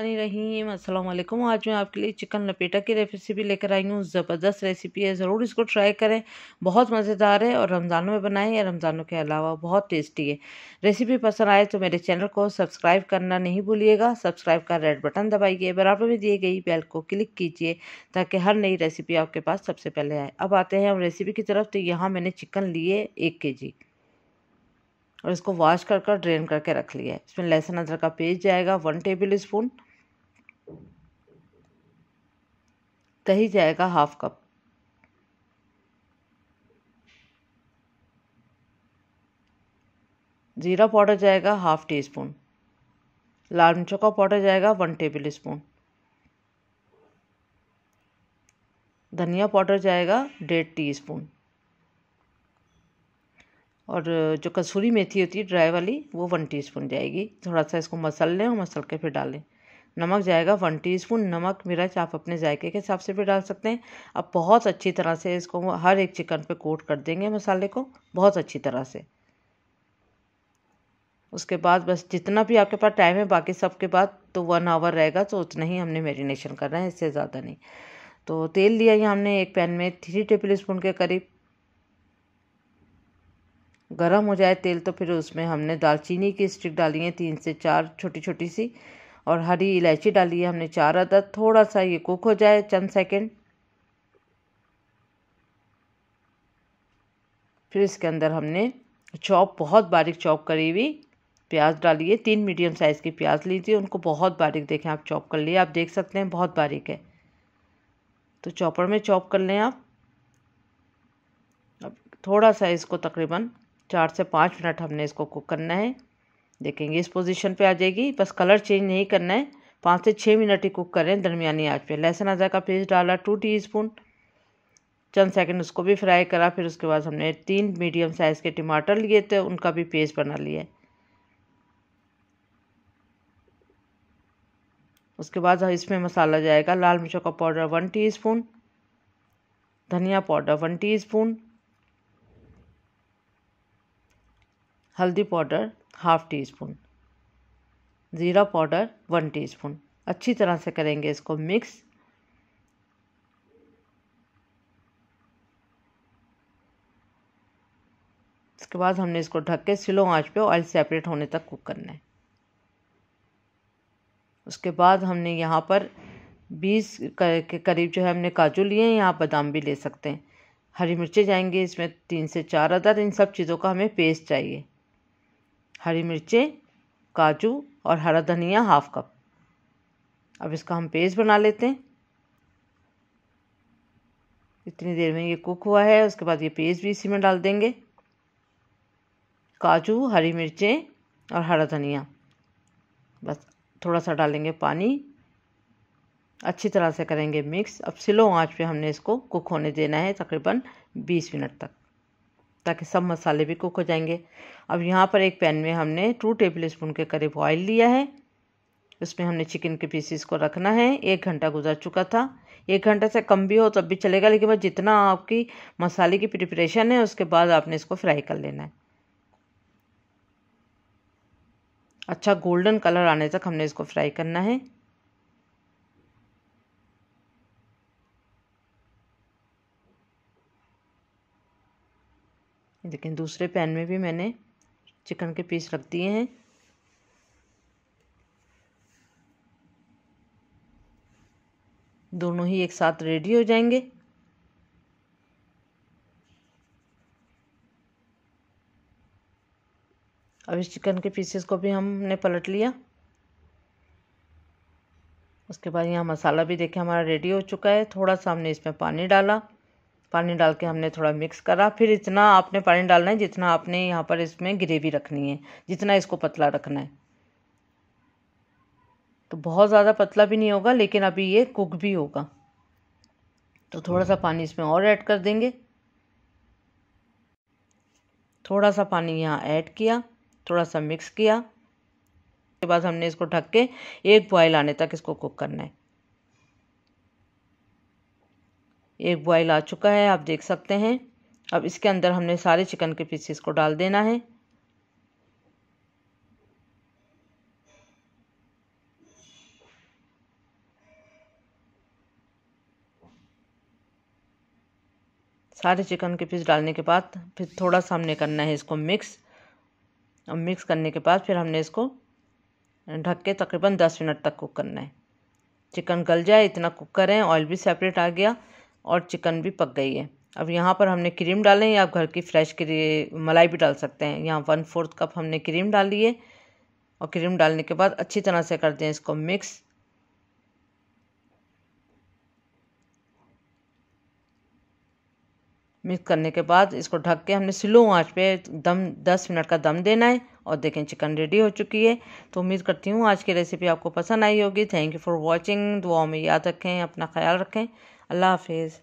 रहीम अस्सलाम वालेकुम आज मैं आपके लिए चिकन लपेटा की रेसिपी लेकर आई हूँ ज़बरदस्त रेसिपी है ज़रूर इसको ट्राई करें बहुत मज़ेदार है और रमज़ानों में बनाएं या रमज़ानों के अलावा बहुत टेस्टी है रेसिपी पसंद आए तो मेरे चैनल को सब्सक्राइब करना नहीं भूलिएगा सब्सक्राइब का रेड बटन दबाइए बराबर में दिए गई बेल को क्लिक कीजिए ताकि हर नई रेसिपी आपके पास सबसे पहले आए अब आते हैं हम रेसिपी की तरफ तो यहाँ मैंने चिकन लिए एक के जी और इसको वॉश कर कर ड्रेन करके रख लिया है इसमें लहसुन अदरक का पेस्ट जाएगा वन टेबल स्पून दही जाएगा हाफ कप ज़ीरा पाउडर जाएगा हाफ टी स्पून लाल मिर्चों का पाउडर जाएगा वन टेबल स्पून धनिया पाउडर जाएगा डेढ़ टी स्पून और जो कसूरी मेथी होती है ड्राई वाली वो वन टी स्पून जाएगी थोड़ा सा इसको मसल लें और मसल के फिर डालें नमक जाएगा वन टीस्पून नमक मिर्च आप अपने जायके के हिसाब से भी डाल सकते हैं अब बहुत अच्छी तरह से इसको हर एक चिकन पे कोट कर देंगे मसाले को बहुत अच्छी तरह से उसके बाद बस जितना भी आपके पास टाइम है बाकी सब के बाद तो वन आवर रहेगा तो उतना ही हमने मेरीनेशन करना है इससे ज़्यादा नहीं तो तेल लिया ही हमने एक पैन में थ्री टेबल स्पून के करीब गरम हो जाए तेल तो फिर उसमें हमने दालचीनी की स्टिक डाली है तीन से चार छोटी छोटी सी और हरी इलायची डाली है हमने चार अदद थोड़ा सा ये कुक हो जाए चंद सेकेंड फिर इसके अंदर हमने चॉप बहुत बारीक चॉप करी हुई प्याज डालिए तीन मीडियम साइज़ की प्याज लीजिए उनको बहुत बारीक देखें आप चॉप कर लिए आप देख सकते हैं बहुत बारीक है तो चॉपर में चॉप कर लें आप अब थोड़ा सा इसको तकरीबन चार से पाँच मिनट हमने इसको कुक करना है देखेंगे इस पोजीशन पे आ जाएगी बस कलर चेंज नहीं करना है पाँच से छः मिनट ही कुक करें दरमियानी आज पे लहसुन अदरक का पेस्ट डाला टू टीस्पून चंद सेकंड उसको भी फ्राई करा फिर उसके बाद हमने तीन मीडियम साइज़ के टमाटर लिए थे उनका भी पेस्ट बना लिया उसके बाद इसमें मसाला जाएगा लाल मिर्चों का पाउडर वन टी धनिया पाउडर वन टी हल्दी पाउडर हाफ़ टी स्पून ज़ीरा पाउडर वन टी स्पून अच्छी तरह से करेंगे इसको मिक्स इसके बाद हमने इसको ढक के स्लो आंच पे ऑयल सेपरेट होने तक कुक करना है उसके बाद हमने यहाँ पर बीस के करीब जो है हमने काजू लिए हैं यहाँ बादाम भी ले सकते हैं हरी मिर्चें जाएंगे इसमें तीन से चार अदर इन सब चीज़ों का हमें पेस्ट चाहिए हरी मिर्चें काजू और हरा धनिया हाफ कप अब इसका हम पेस्ट बना लेते हैं इतनी देर में ये कुक हुआ है उसके बाद ये पेस्ट भी इसी में डाल देंगे काजू हरी मिर्चें और हरा धनिया बस थोड़ा सा डालेंगे पानी अच्छी तरह से करेंगे मिक्स अब स्लो आंच पे हमने इसको कुक होने देना है तकरीबन 20 मिनट तक ताकि सब मसाले भी कुक हो जाएंगे अब यहाँ पर एक पैन में हमने टू टेबल स्पून के करीब ऑयल लिया है उसमें हमने चिकन के पीसीस को रखना है एक घंटा गुजर चुका था एक घंटे से कम भी हो तब भी चलेगा लेकिन बस जितना आपकी मसाले की प्रिपरेशन है उसके बाद आपने इसको फ्राई कर लेना है अच्छा गोल्डन कलर आने तक हमने इसको फ्राई करना है लेकिन दूसरे पैन में भी मैंने चिकन के पीस रख दिए हैं दोनों ही एक साथ रेडी हो जाएंगे अब इस चिकन के पीसेस को भी हमने पलट लिया उसके बाद यहाँ मसाला भी देखे हमारा रेडी हो चुका है थोड़ा सा हमने इसमें पानी डाला पानी डाल के हमने थोड़ा मिक्स करा फिर इतना आपने पानी डालना है जितना आपने यहाँ पर इसमें ग्रेवी रखनी है जितना इसको पतला रखना है तो बहुत ज़्यादा पतला भी नहीं होगा लेकिन अभी ये कुक भी होगा तो थोड़ा सा पानी इसमें और ऐड कर देंगे थोड़ा सा पानी यहाँ ऐड किया थोड़ा सा मिक्स किया उसके बाद हमने इसको ढक के एक बॉयल आने तक इसको कुक करना है एक बॉयल आ चुका है आप देख सकते हैं अब इसके अंदर हमने सारे चिकन के पीसेस को डाल देना है सारे चिकन के पीस डालने के बाद फिर थोड़ा सा हमने करना है इसको मिक्स और मिक्स करने के बाद फिर हमने इसको ढक के तकरीबन दस मिनट तक कुक करना है चिकन गल जाए इतना कुक करें ऑयल भी सेपरेट आ गया और चिकन भी पक गई है अब यहाँ पर हमने क्रीम डालें या आप घर की फ्रेश मलाई भी डाल सकते हैं यहाँ वन फोर्थ कप हमने क्रीम डाली है और क्रीम डालने के बाद अच्छी तरह से कर दें इसको मिक्स मिक्स करने के बाद इसको ढक के हमने स्लो आंच पे दम दस मिनट का दम देना है और देखें चिकन रेडी हो चुकी है तो उम्मीद करती हूँ आज की रेसिपी आपको पसंद आई होगी थैंक यू फॉर वॉचिंग दुआओं में याद रखें अपना ख्याल रखें अल्लाह हाफिज़